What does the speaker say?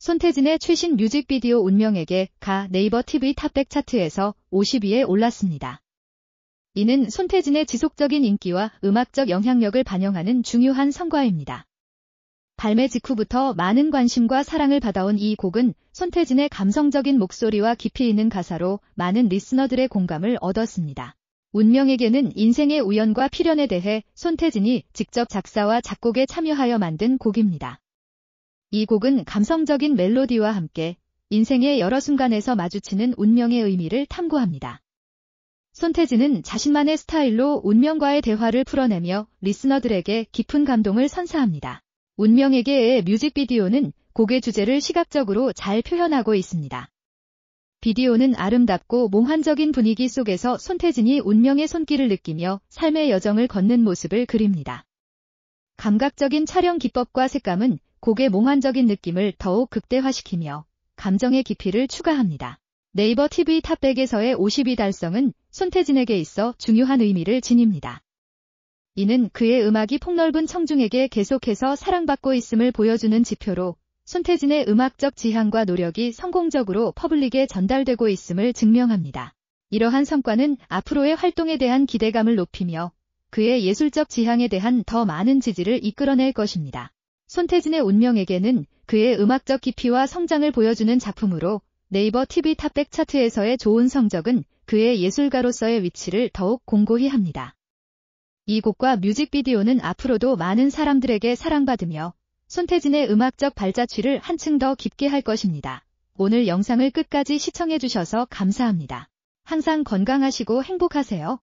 손태진의 최신 뮤직비디오 운명에게 가 네이버 TV 탑백 차트에서 50위에 올랐습니다. 이는 손태진의 지속적인 인기와 음악적 영향력을 반영하는 중요한 성과입니다. 발매 직후부터 많은 관심과 사랑을 받아온 이 곡은 손태진의 감성적인 목소리와 깊이 있는 가사로 많은 리스너들의 공감을 얻었습니다. 운명에게는 인생의 우연과 필연에 대해 손태진이 직접 작사와 작곡에 참여하여 만든 곡입니다. 이 곡은 감성적인 멜로디와 함께 인생의 여러 순간에서 마주치는 운명의 의미를 탐구합니다. 손태진은 자신만의 스타일로 운명과의 대화를 풀어내며 리스너들에게 깊은 감동을 선사합니다. 운명에게의 뮤직비디오는 곡의 주제를 시각적으로 잘 표현하고 있습니다. 비디오는 아름답고 몽환적인 분위기 속에서 손태진이 운명의 손길을 느끼며 삶의 여정을 걷는 모습을 그립니다. 감각적인 촬영 기법과 색감은 곡의 몽환적인 느낌을 더욱 극대화시키며 감정의 깊이를 추가합니다. 네이버 TV 탑백에서의 52 달성은 손태진에게 있어 중요한 의미를 지닙니다. 이는 그의 음악이 폭넓은 청중에게 계속해서 사랑받고 있음을 보여주는 지표로 손태진의 음악적 지향과 노력이 성공적으로 퍼블릭에 전달되고 있음을 증명합니다. 이러한 성과는 앞으로의 활동에 대한 기대감을 높이며 그의 예술적 지향에 대한 더 많은 지지를 이끌어낼 것입니다. 손태진의 운명에게는 그의 음악적 깊이와 성장을 보여주는 작품으로 네이버 TV 탑백 차트에서의 좋은 성적은 그의 예술가로서의 위치를 더욱 공고히 합니다. 이 곡과 뮤직비디오는 앞으로도 많은 사람들에게 사랑받으며 손태진의 음악적 발자취를 한층 더 깊게 할 것입니다. 오늘 영상을 끝까지 시청해주셔서 감사합니다. 항상 건강하시고 행복하세요.